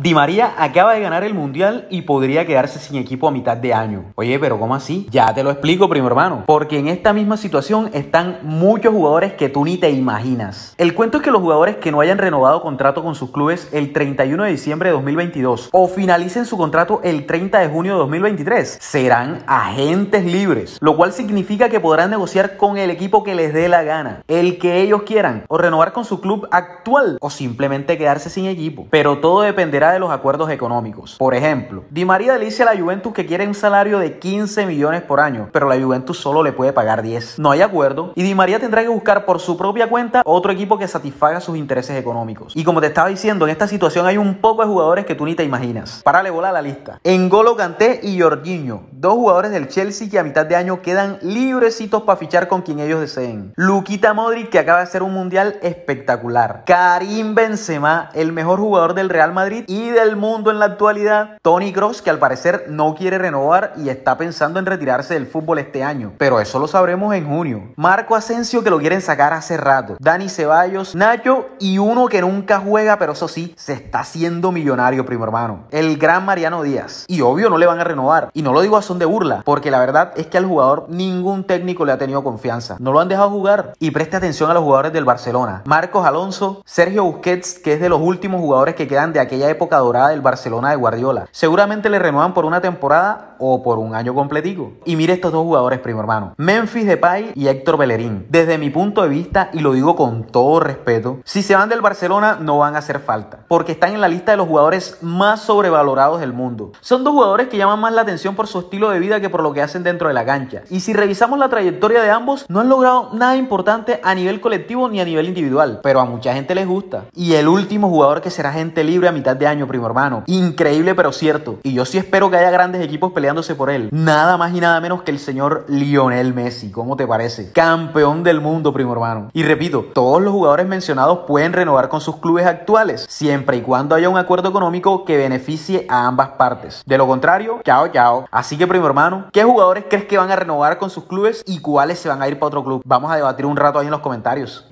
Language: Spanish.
Di María acaba de ganar el mundial y podría quedarse sin equipo a mitad de año. Oye, pero ¿cómo así? Ya te lo explico, primo hermano. Porque en esta misma situación están muchos jugadores que tú ni te imaginas. El cuento es que los jugadores que no hayan renovado contrato con sus clubes el 31 de diciembre de 2022 o finalicen su contrato el 30 de junio de 2023 serán agentes libres, lo cual significa que podrán negociar con el equipo que les dé la gana, el que ellos quieran, o renovar con su club actual o simplemente quedarse sin equipo. Pero todo dependerá de los acuerdos económicos. Por ejemplo, Di María le dice a la Juventus que quiere un salario de 15 millones por año, pero la Juventus solo le puede pagar 10. No hay acuerdo y Di María tendrá que buscar por su propia cuenta otro equipo que satisfaga sus intereses económicos. Y como te estaba diciendo, en esta situación hay un poco de jugadores que tú ni te imaginas. Párale bola a la lista. Engolo Canté y Jorginho, dos jugadores del Chelsea que a mitad de año quedan librecitos para fichar con quien ellos deseen. Luquita Modric que acaba de hacer un mundial espectacular. Karim Benzema, el mejor jugador del Real Madrid y del mundo en la actualidad, Tony Cross, que al parecer no quiere renovar y está pensando en retirarse del fútbol este año, pero eso lo sabremos en junio. Marco Asensio, que lo quieren sacar hace rato, Dani Ceballos, Nacho y uno que nunca juega, pero eso sí, se está haciendo millonario, primo hermano, el gran Mariano Díaz. Y obvio, no le van a renovar, y no lo digo a son de burla, porque la verdad es que al jugador ningún técnico le ha tenido confianza, no lo han dejado jugar. Y preste atención a los jugadores del Barcelona, Marcos Alonso, Sergio Busquets, que es de los últimos jugadores que quedan de aquella época época dorada del Barcelona de Guardiola. Seguramente le renuevan por una temporada o por un año completico. Y mire estos dos jugadores, primo hermano. Memphis Depay y Héctor Bellerín. Desde mi punto de vista, y lo digo con todo respeto, si se van del Barcelona no van a hacer falta, porque están en la lista de los jugadores más sobrevalorados del mundo. Son dos jugadores que llaman más la atención por su estilo de vida que por lo que hacen dentro de la cancha. Y si revisamos la trayectoria de ambos, no han logrado nada importante a nivel colectivo ni a nivel individual, pero a mucha gente les gusta. Y el último jugador que será gente libre a mitad de año, primo hermano. Increíble pero cierto. Y yo sí espero que haya grandes equipos peleándose por él. Nada más y nada menos que el señor Lionel Messi. ¿Cómo te parece? Campeón del mundo, primo hermano. Y repito, todos los jugadores mencionados pueden renovar con sus clubes actuales, siempre y cuando haya un acuerdo económico que beneficie a ambas partes. De lo contrario, chao, chao. Así que, primo hermano, ¿qué jugadores crees que van a renovar con sus clubes y cuáles se van a ir para otro club? Vamos a debatir un rato ahí en los comentarios.